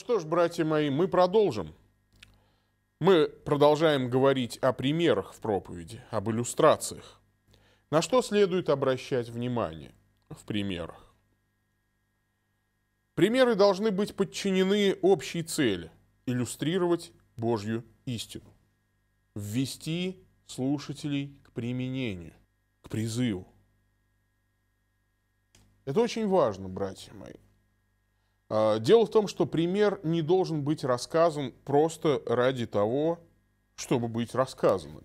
что ж, братья мои, мы продолжим. Мы продолжаем говорить о примерах в проповеди, об иллюстрациях. На что следует обращать внимание в примерах? Примеры должны быть подчинены общей цели – иллюстрировать Божью истину, ввести слушателей к применению, к призыву. Это очень важно, братья мои. А, дело в том, что пример не должен быть рассказан просто ради того, чтобы быть рассказанным.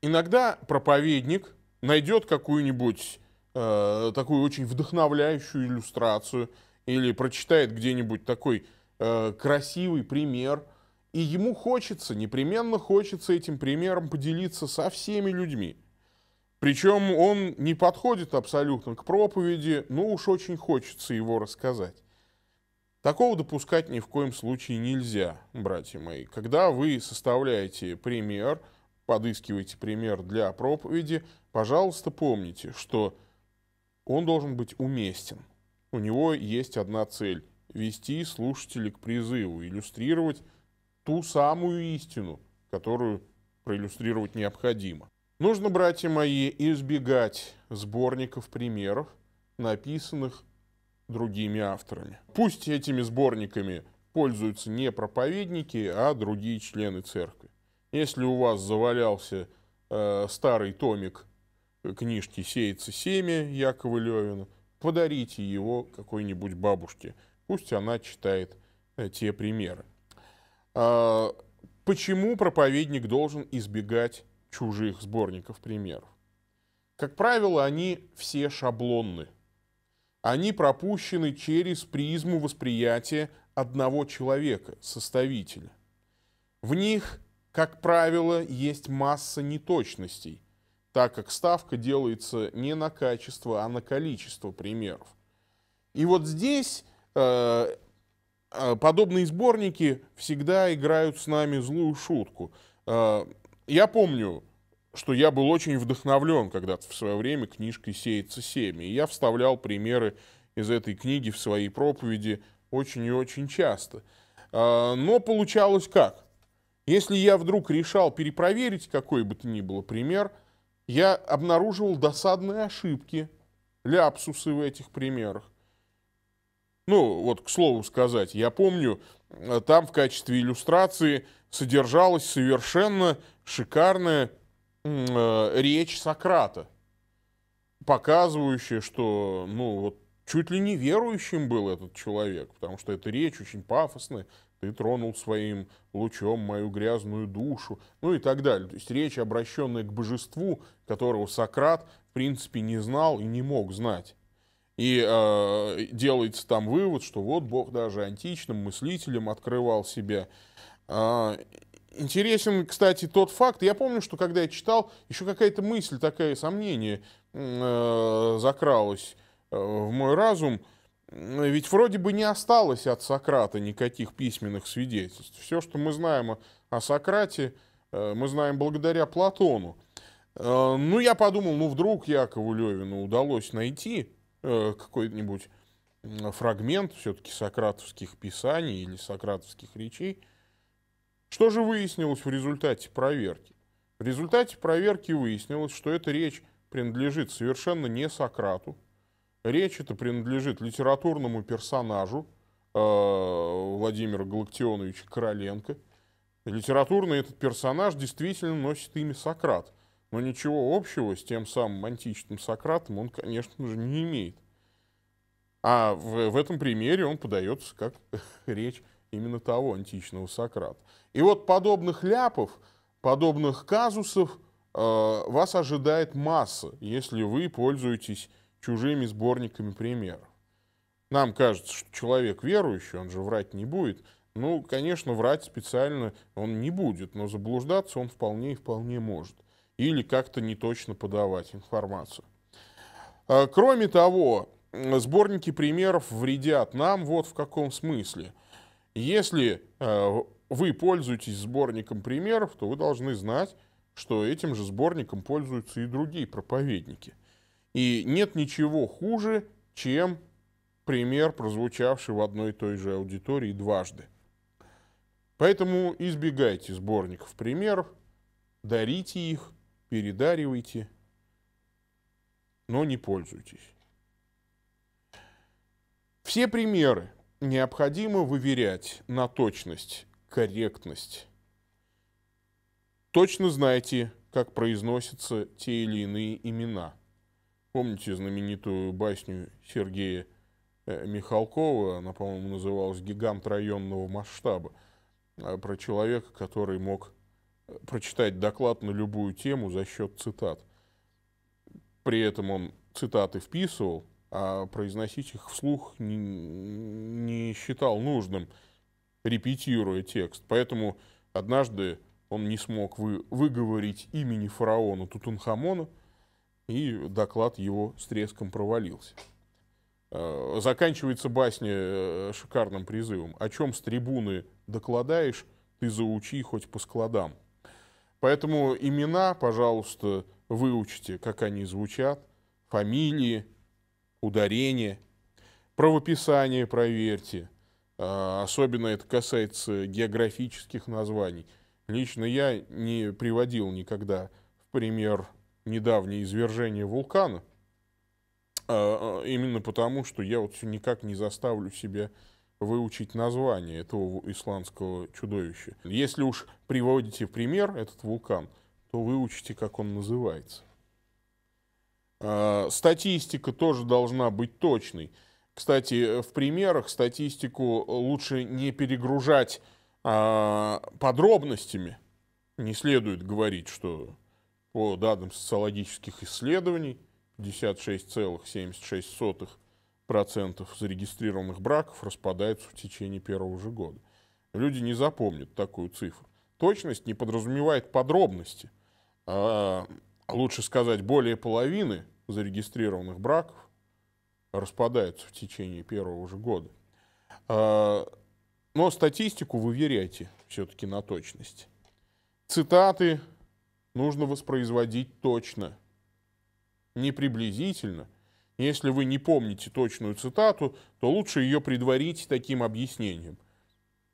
Иногда проповедник найдет какую-нибудь э, такую очень вдохновляющую иллюстрацию или прочитает где-нибудь такой э, красивый пример, и ему хочется, непременно хочется этим примером поделиться со всеми людьми. Причем он не подходит абсолютно к проповеди, но уж очень хочется его рассказать. Такого допускать ни в коем случае нельзя, братья мои. Когда вы составляете пример, подыскиваете пример для проповеди, пожалуйста, помните, что он должен быть уместен. У него есть одна цель – вести слушателей к призыву, иллюстрировать ту самую истину, которую проиллюстрировать необходимо. Нужно, братья мои, избегать сборников примеров, написанных другими авторами. Пусть этими сборниками пользуются не проповедники, а другие члены церкви. Если у вас завалялся э, старый томик книжки «Сеется семя» Якова Левина, подарите его какой-нибудь бабушке. Пусть она читает э, те примеры. Э, почему проповедник должен избегать чужих сборников примеров? Как правило, они все шаблонны – они пропущены через призму восприятия одного человека, составителя. В них, как правило, есть масса неточностей, так как ставка делается не на качество, а на количество примеров. И вот здесь э, э подобные сборники всегда играют с нами злую шутку. Э, я помню, что я был очень вдохновлен когда-то в свое время книжкой «Сеется семя». И я вставлял примеры из этой книги в свои проповеди очень и очень часто. А, но получалось как? Если я вдруг решал перепроверить какой бы то ни было пример, я обнаруживал досадные ошибки, ляпсусы в этих примерах. Ну, вот к слову сказать, я помню, э, там в качестве иллюстрации содержалась совершенно шикарная э, речь Сократа, показывающая, что ну, вот, чуть ли не верующим был этот человек, потому что эта речь очень пафосная, ты тронул своим лучом мою грязную душу, ну и так далее. То есть речь, обращенная к божеству, которого Сократ, в принципе, не знал и не мог знать. И э, делается там вывод, что вот Бог даже античным мыслителем открывал себя. А, Интересен, кстати, тот факт. Я помню, что когда я читал, еще какая-то мысль, такое сомнение э, закралась э, в мой разум. Ведь вроде бы не осталось от Сократа никаких письменных свидетельств. Все, что мы знаем о, о Сократе, э, мы знаем благодаря Платону. Э, ну, я подумал, ну, вдруг Якову Левину удалось найти э, какой-нибудь фрагмент все-таки сократовских писаний или сократовских речей – что же выяснилось в результате проверки? В результате проверки выяснилось, что эта речь принадлежит совершенно не Сократу. Речь это принадлежит литературному персонажу э, Владимира Галактионовича Короленко. Литературный этот персонаж действительно носит имя Сократ. Но ничего общего с тем самым античным Сократом он, конечно же, не имеет. А в, в этом примере он подается как речь именно того античного Сократа. И вот подобных ляпов, подобных казусов э, вас ожидает масса, если вы пользуетесь чужими сборниками примеров. Нам кажется, что человек верующий, он же врать не будет. Ну, конечно, врать специально он не будет, но заблуждаться он вполне и вполне может. Или как-то неточно подавать информацию. Э, кроме того, сборники примеров вредят нам вот в каком смысле – если э, вы пользуетесь сборником примеров, то вы должны знать, что этим же сборником пользуются и другие проповедники. И нет ничего хуже, чем пример, прозвучавший в одной и той же аудитории дважды. Поэтому избегайте сборников примеров, дарите их, передаривайте, но не пользуйтесь. Все примеры, необходимо выверять на точность, корректность. Точно знаете, как произносятся те или иные имена. Помните знаменитую басню Сергея э, Михалкова, она, по-моему, называлась «Гигант районного масштаба», а, про человека, который мог э, прочитать доклад на любую тему за счет цитат. При этом он цитаты вписывал, а произносить их вслух не, не считал нужным, репетируя текст. Поэтому однажды он не смог вы, выговорить имени фараона Тутанхамона, и доклад его с треском провалился. А, заканчивается басня э, шикарным призывом. О чем с трибуны докладаешь, ты заучи хоть по складам. Поэтому имена, пожалуйста, выучите, как они звучат, фамилии, ударение. Правописание проверьте. А, особенно это касается географических названий. Лично я не приводил никогда в пример недавнее извержение вулкана. А, а, именно потому, что я вот никак не заставлю себя выучить название этого исландского чудовища. Если уж приводите в пример этот вулкан, то выучите, как он называется. Э, статистика тоже должна быть точной. Кстати, э, в примерах статистику э, лучше не перегружать а, подробностями. Не следует говорить, что по данным социологических исследований 56,76% зарегистрированных браков распадаются в течение первого же года. Люди не запомнят такую цифру. Точность не подразумевает подробности. А, а лучше сказать, более половины зарегистрированных браков распадаются в течение первого же года. А, но статистику выверяйте все-таки на точность. Цитаты нужно воспроизводить точно, не приблизительно. Если вы не помните точную цитату, то лучше ее предварить таким объяснением –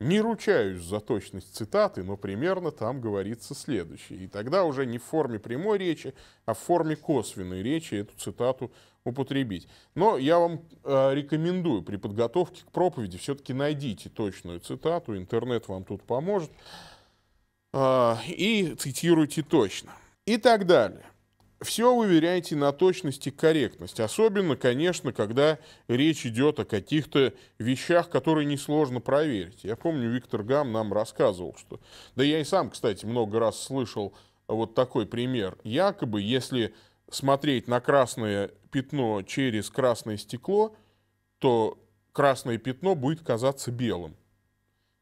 не ручаюсь за точность цитаты, но примерно там говорится следующее. И тогда уже не в форме прямой речи, а в форме косвенной речи эту цитату употребить. Но я вам э, рекомендую при подготовке к проповеди все-таки найдите точную цитату, интернет вам тут поможет, э, и цитируйте точно. И так далее все выверяйте на точность и корректность. Особенно, конечно, когда речь идет о каких-то вещах, которые несложно проверить. Я помню, Виктор Гам нам рассказывал, что... Да я и сам, кстати, много раз слышал вот такой пример. Якобы, если смотреть на красное пятно через красное стекло, то красное пятно будет казаться белым.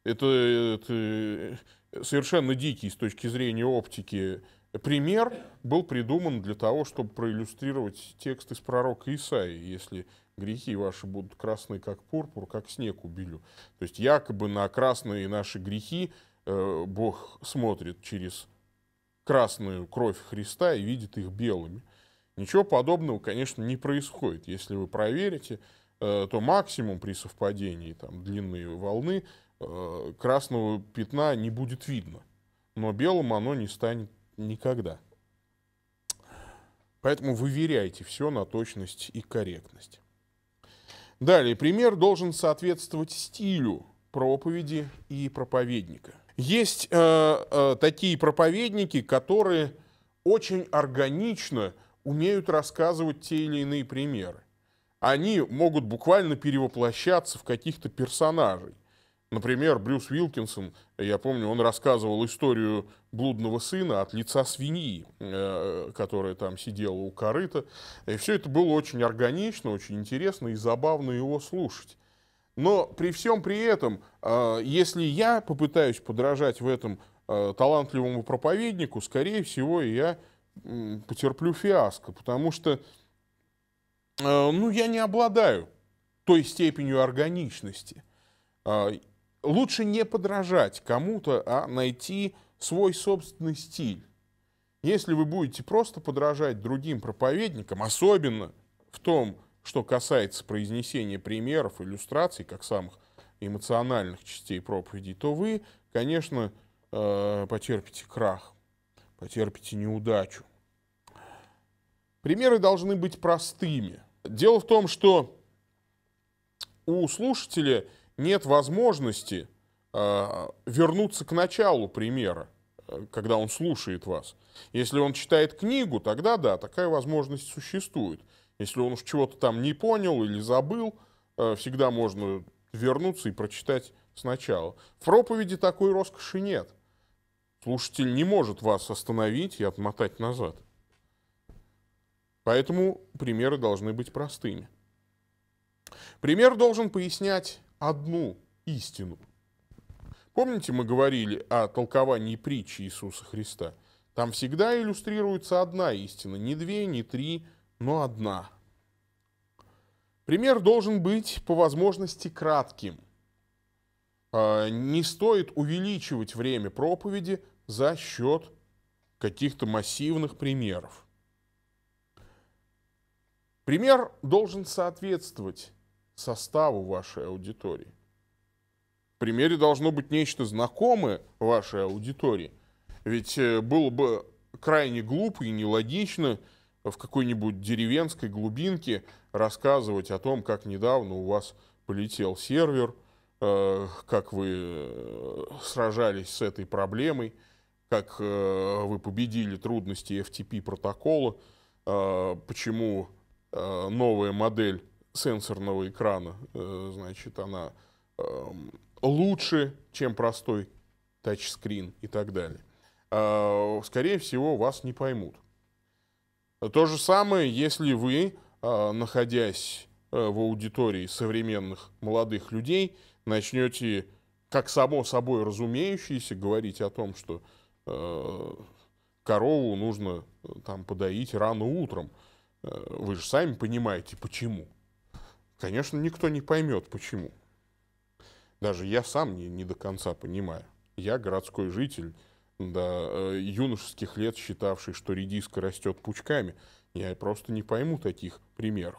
Это, это э, совершенно дикий с точки зрения оптики пример был придуман для того, чтобы проиллюстрировать текст из пророка Исаии, если грехи ваши будут красны, как пурпур, как снег убелю. То есть якобы на красные наши грехи э, Бог смотрит через красную кровь Христа и видит их белыми. Ничего подобного, конечно, не происходит. Если вы проверите, э, то максимум при совпадении там, длины волны э, красного пятна не будет видно но белым оно не станет никогда. Поэтому выверяйте все на точность и корректность. Далее, пример должен соответствовать стилю проповеди и проповедника. Есть э, э, такие проповедники, которые очень органично умеют рассказывать те или иные примеры. Они могут буквально перевоплощаться в каких-то персонажей. Например, Брюс Уилкинсон, я помню, он рассказывал историю блудного сына от лица свиньи, э, которая там сидела у корыта. И все это было очень органично, очень интересно и забавно его слушать. Но при всем при этом, э, если я попытаюсь подражать в этом э, талантливому проповеднику, скорее всего, я потерплю фиаско, потому что ну, я не обладаю той степенью органичности. А, лучше не подражать кому-то, а найти свой собственный стиль. Если вы будете просто подражать другим проповедникам, особенно в том, что касается произнесения примеров, иллюстраций, как самых эмоциональных частей проповеди, то вы, конечно, э, потерпите крах, потерпите неудачу. Примеры должны быть простыми. Дело в том, что у слушателя нет возможности э, вернуться к началу примера, э, когда он слушает вас. Если он читает книгу, тогда да, такая возможность существует. Если он уж чего-то там не понял или забыл, э, всегда можно вернуться и прочитать сначала. В проповеди такой роскоши нет. Слушатель не может вас остановить и отмотать назад. Поэтому примеры должны быть простыми. Пример должен пояснять одну истину. Помните, мы говорили о толковании притчи Иисуса Христа? Там всегда иллюстрируется одна истина, не две, не три, но одна. Пример должен быть по возможности кратким. А, не стоит увеличивать время проповеди за счет каких-то массивных примеров. Пример должен соответствовать составу вашей аудитории. В примере должно быть нечто знакомое вашей аудитории. Ведь э, было бы крайне глупо и нелогично в какой-нибудь деревенской глубинке рассказывать о том, как недавно у вас полетел сервер, э, как вы э, сражались с этой проблемой, как вы победили трудности FTP протокола, почему новая модель сенсорного экрана, э, значит, она эм, лучше, чем простой тачскрин и так далее. А, скорее всего, вас не поймут. То же самое, если вы, а, находясь э, в аудитории современных молодых людей, начнете, как само собой разумеющееся, говорить о том, что э, корову нужно там подоить рано утром. Вы же сами понимаете, почему. Конечно, никто не поймет, почему. Даже я сам не, не до конца понимаю. Я городской житель, до э, юношеских лет считавший, что редиска растет пучками. Я просто не пойму таких примеров.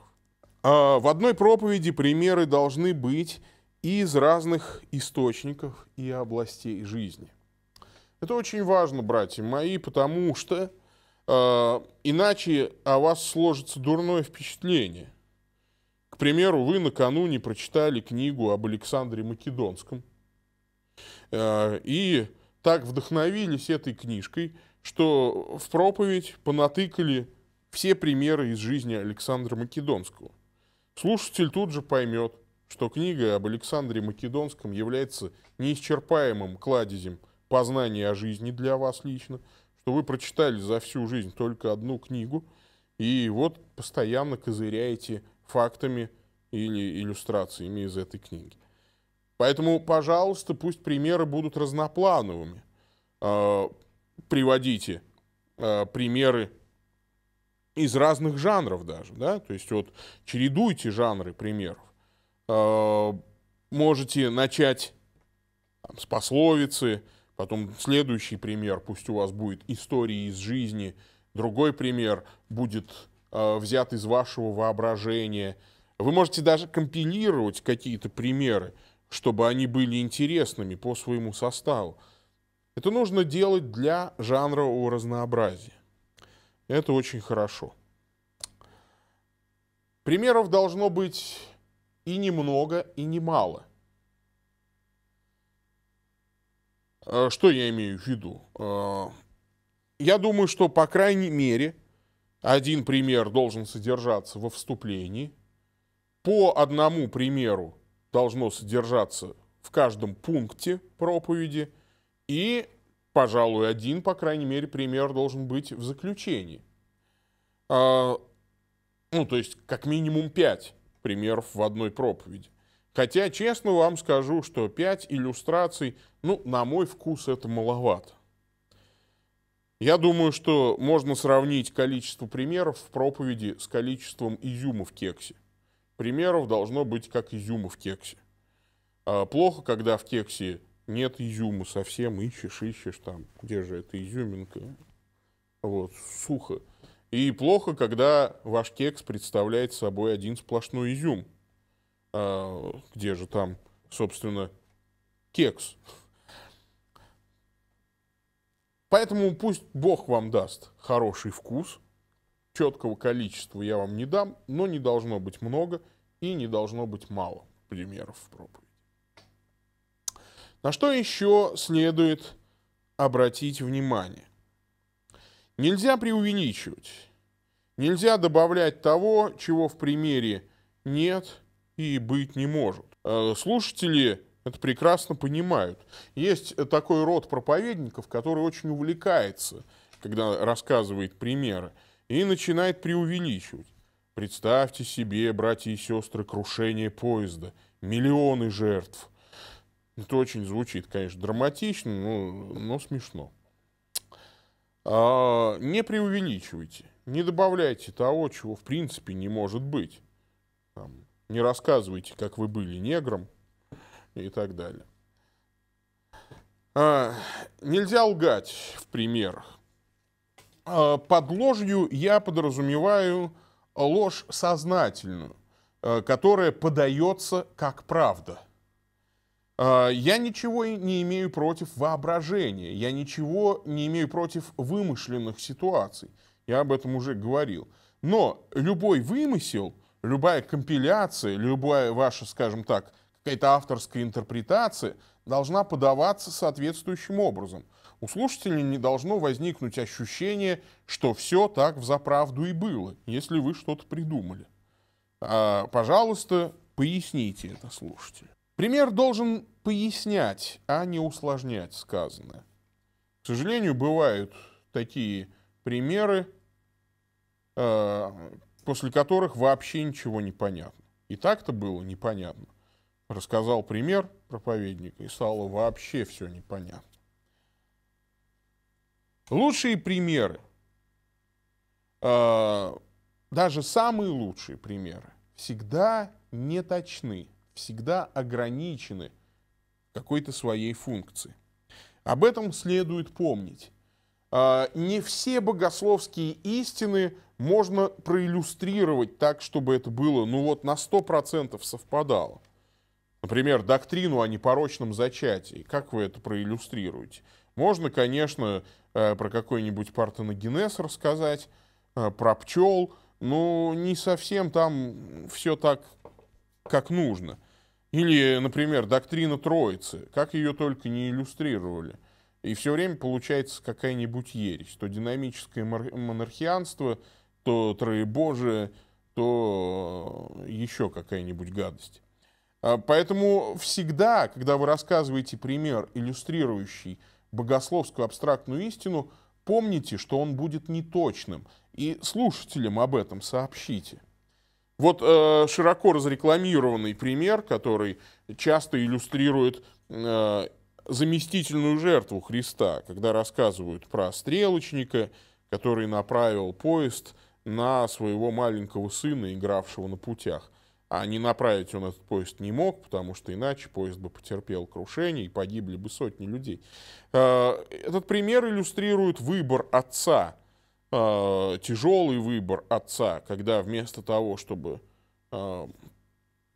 А в одной проповеди примеры должны быть из разных источников и областей жизни. Это очень важно, братья мои, потому что э, иначе о вас сложится дурное впечатление – к примеру, вы накануне прочитали книгу об Александре Македонском э, и так вдохновились этой книжкой, что в проповедь понатыкали все примеры из жизни Александра Македонского. Слушатель тут же поймет, что книга об Александре Македонском является неисчерпаемым кладезем познания о жизни для вас лично, что вы прочитали за всю жизнь только одну книгу, и вот постоянно козыряете фактами или иллюстрациями из этой книги. Поэтому, пожалуйста, пусть примеры будут разноплановыми. А, приводите а, примеры из разных жанров даже, да, то есть вот чередуйте жанры примеров. А, можете начать там, с пословицы, потом следующий пример, пусть у вас будет истории из жизни, другой пример будет Э, взят из вашего воображения. Вы можете даже компилировать какие-то примеры, чтобы они были интересными по своему составу. Это нужно делать для жанрового разнообразия. Это очень хорошо. Примеров должно быть и немного, и немало. Э, что я имею в виду? Э, я думаю, что, по крайней мере, один пример должен содержаться во вступлении, по одному примеру должно содержаться в каждом пункте проповеди, и, пожалуй, один, по крайней мере, пример должен быть в заключении. А, ну, то есть, как минимум пять примеров в одной проповеди. Хотя, честно вам скажу, что пять иллюстраций, ну, на мой вкус, это маловато. Я думаю, что можно сравнить количество примеров в проповеди с количеством изюма в кексе. Примеров должно быть как изюма в кексе. А плохо, когда в кексе нет изюма совсем, ищешь, ищешь там, где же эта изюминка, вот, сухо. И плохо, когда ваш кекс представляет собой один сплошной изюм. А, где же там, собственно, кекс? Поэтому пусть Бог вам даст хороший вкус, четкого количества я вам не дам, но не должно быть много и не должно быть мало примеров в проповеди. На что еще следует обратить внимание? Нельзя преувеличивать, нельзя добавлять того, чего в примере нет и быть не может. Э, слушатели это прекрасно понимают. Есть э, такой род проповедников, который очень увлекается, когда рассказывает примеры, и начинает преувеличивать. Представьте себе, братья и сестры, крушение поезда, миллионы жертв. Это очень звучит, конечно, драматично, но, но смешно. А, не преувеличивайте, не добавляйте того, чего в принципе не может быть. Там, не рассказывайте, как вы были негром, и так далее. А, нельзя лгать в примерах. А, под ложью я подразумеваю ложь сознательную, а, которая подается как правда. Я ничего не имею против воображения, я ничего не имею против вымышленных ситуаций. Я об этом уже говорил. Но любой вымысел, любая компиляция, любая ваша, скажем так, какая-то авторская интерпретация должна подаваться соответствующим образом. У слушателя не должно возникнуть ощущение, что все так в заправду и было, если вы что-то придумали. А, пожалуйста, поясните это слушателю. Пример должен пояснять, а не усложнять сказанное. К сожалению, бывают такие примеры, а, после которых вообще ничего не понятно. И так-то было непонятно рассказал пример проповедника, и стало вообще все непонятно. Лучшие примеры, э, даже самые лучшие примеры, всегда неточны, всегда ограничены какой-то своей функцией. Об этом следует помнить. Э, не все богословские истины можно проиллюстрировать так, чтобы это было, ну вот, на 100% совпадало например, доктрину о непорочном зачатии. Как вы это проиллюстрируете? Можно, конечно, э, про какой-нибудь партеногенез рассказать, э, про пчел, но не совсем там все так, как нужно. Или, например, доктрина Троицы, как ее только не иллюстрировали. И все время получается какая-нибудь ересь. То динамическое монархианство, то троебожие, то э, еще какая-нибудь гадость. А, поэтому всегда, когда вы рассказываете пример, иллюстрирующий богословскую абстрактную истину, помните, что он будет неточным, и слушателям об этом сообщите. Вот э, широко разрекламированный пример, который часто иллюстрирует э, заместительную жертву Христа, когда рассказывают про стрелочника, который направил поезд на своего маленького сына, игравшего на путях. А не направить он этот поезд не мог, потому что иначе поезд бы потерпел крушение и погибли бы сотни людей. Э, этот пример иллюстрирует выбор отца, э, тяжелый выбор отца, когда вместо того, чтобы э,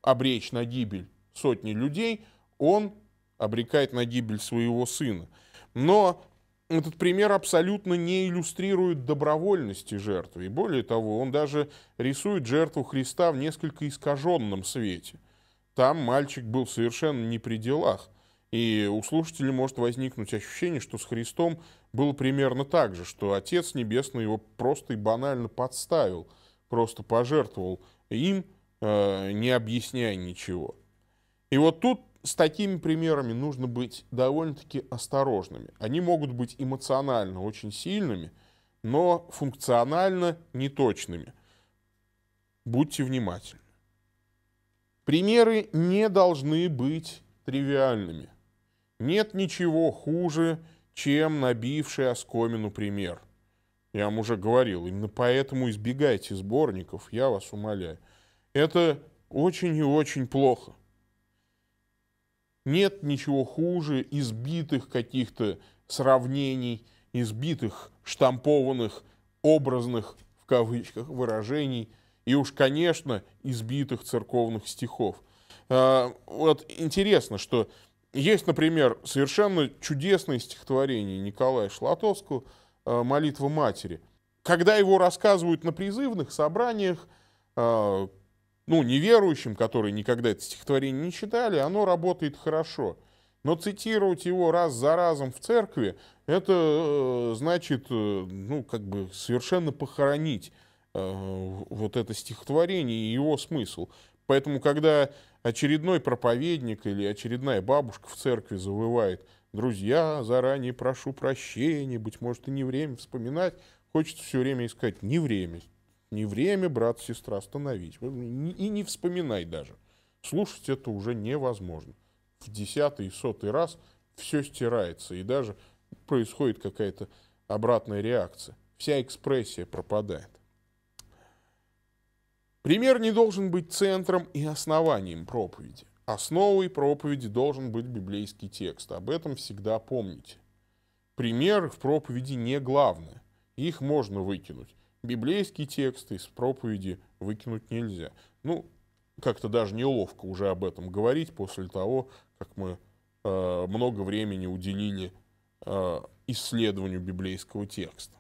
обречь на гибель сотни людей, он обрекает на гибель своего сына. Но этот пример абсолютно не иллюстрирует добровольности жертвы. И более того, он даже рисует жертву Христа в несколько искаженном свете. Там мальчик был совершенно не при делах. И у слушателей может возникнуть ощущение, что с Христом было примерно так же, что Отец Небесный его просто и банально подставил, просто пожертвовал им, э, не объясняя ничего. И вот тут с такими примерами нужно быть довольно-таки осторожными. Они могут быть эмоционально очень сильными, но функционально неточными. Будьте внимательны. Примеры не должны быть тривиальными. Нет ничего хуже, чем набивший оскомину пример. Я вам уже говорил, именно поэтому избегайте сборников, я вас умоляю. Это очень и очень плохо. Нет ничего хуже избитых каких-то сравнений, избитых, штампованных, образных, в кавычках, выражений, и уж, конечно, избитых церковных стихов. А, вот интересно, что есть, например, совершенно чудесное стихотворение Николая Шлатовского а, «Молитва матери». Когда его рассказывают на призывных собраниях, а, ну, неверующим, которые никогда это стихотворение не читали, оно работает хорошо. Но цитировать его раз за разом в церкви, это э, значит, э, ну, как бы совершенно похоронить э, вот это стихотворение и его смысл. Поэтому, когда очередной проповедник или очередная бабушка в церкви завывает, друзья, заранее прошу прощения, быть может, и не время вспоминать, хочется все время искать, не время, не время, брат, сестра, остановить. И не вспоминай даже. Слушать это уже невозможно. В десятый и сотый раз все стирается, и даже происходит какая-то обратная реакция. Вся экспрессия пропадает. Пример не должен быть центром и основанием проповеди. Основой проповеди должен быть библейский текст. Об этом всегда помните. Пример в проповеди не главное. Их можно выкинуть библейские тексты из проповеди выкинуть нельзя. Ну, как-то даже неловко уже об этом говорить после того, как мы э, много времени уделили э, исследованию библейского текста.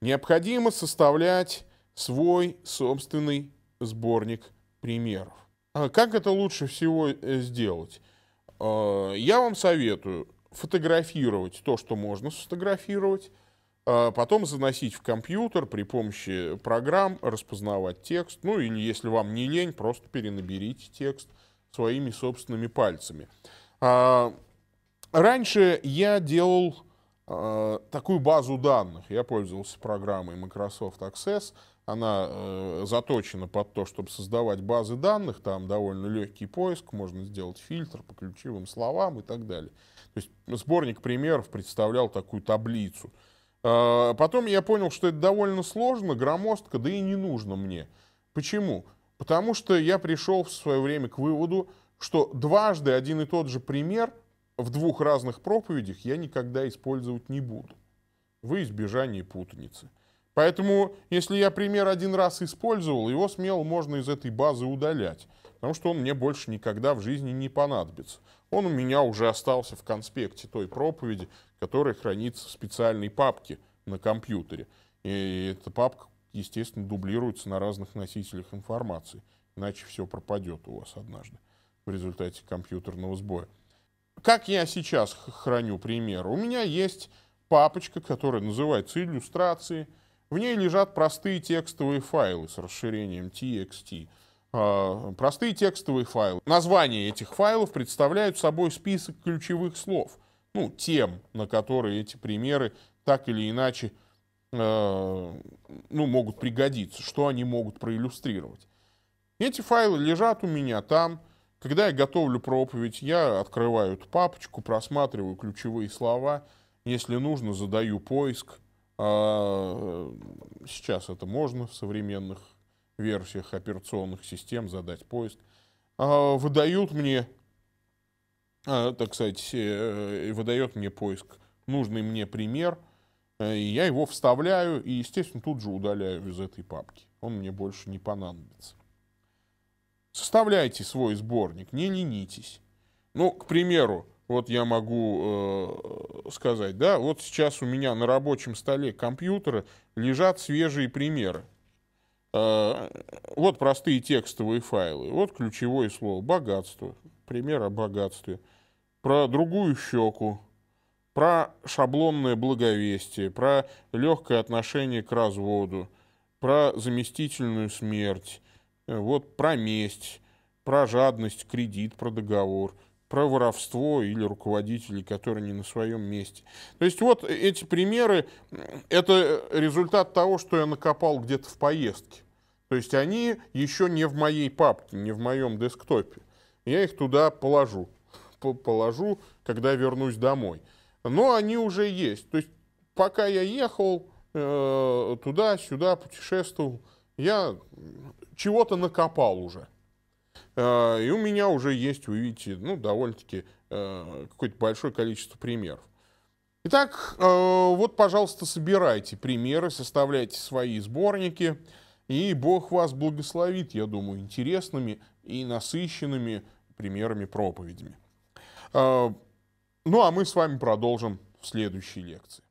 Необходимо составлять свой собственный сборник примеров. А как это лучше всего э, сделать? Э, я вам советую фотографировать то, что можно сфотографировать, а потом заносить в компьютер при помощи программ, распознавать текст, ну или если вам не лень, просто перенаберите текст своими собственными пальцами. А, раньше я делал а, такую базу данных, я пользовался программой Microsoft Access, она э, заточена под то, чтобы создавать базы данных, там довольно легкий поиск, можно сделать фильтр по ключевым словам и так далее. То есть сборник примеров представлял такую таблицу – а, потом я понял, что это довольно сложно, громоздко, да и не нужно мне. Почему? Потому что я пришел в свое время к выводу, что дважды один и тот же пример в двух разных проповедях я никогда использовать не буду. Вы избежание путаницы. Поэтому, если я пример один раз использовал, его смело можно из этой базы удалять потому что он мне больше никогда в жизни не понадобится. Он у меня уже остался в конспекте той проповеди, которая хранится в специальной папке на компьютере. И эта папка, естественно, дублируется на разных носителях информации, иначе все пропадет у вас однажды в результате компьютерного сбоя. Как я сейчас храню пример? У меня есть папочка, которая называется «Иллюстрации». В ней лежат простые текстовые файлы с расширением TXT – а, простые текстовые файлы. Названия этих файлов представляют собой список ключевых слов, ну, тем, на которые эти примеры так или иначе э, ну, могут пригодиться, что они могут проиллюстрировать. Эти файлы лежат у меня там. Когда я готовлю проповедь, я открываю эту папочку, просматриваю ключевые слова. Если нужно, задаю поиск. А, сейчас это можно в современных версиях операционных систем, задать поиск, а, выдают мне, а, так сказать, э, э, выдает мне поиск нужный мне пример, э, и я его вставляю и, естественно, тут же удаляю из этой папки. Он мне больше не понадобится. Составляйте свой сборник, не ленитесь. Ну, к примеру, вот я могу э, сказать, да, вот сейчас у меня на рабочем столе компьютера лежат свежие примеры. А, вот простые текстовые файлы. Вот ключевое слово «богатство». Пример о богатстве. Про другую щеку. Про шаблонное благовестие. Про легкое отношение к разводу. Про заместительную смерть. Э, вот про месть. Про жадность, кредит, про договор – про воровство или руководителей, которые не на своем месте. То есть вот эти примеры, э, это результат того, что я накопал где-то в поездке. То есть они еще не в моей папке, не в моем десктопе. Я их туда положу, положу, когда вернусь домой. Но они уже есть. То есть пока я ехал э, туда-сюда, путешествовал, я чего-то накопал уже. Э, и у меня уже есть, вы видите, ну, довольно-таки э, какое-то большое количество примеров. Итак, э, вот, пожалуйста, собирайте примеры, составляйте свои сборники, и Бог вас благословит, я думаю, интересными и насыщенными примерами проповедями. Ну а мы с вами продолжим в следующей лекции.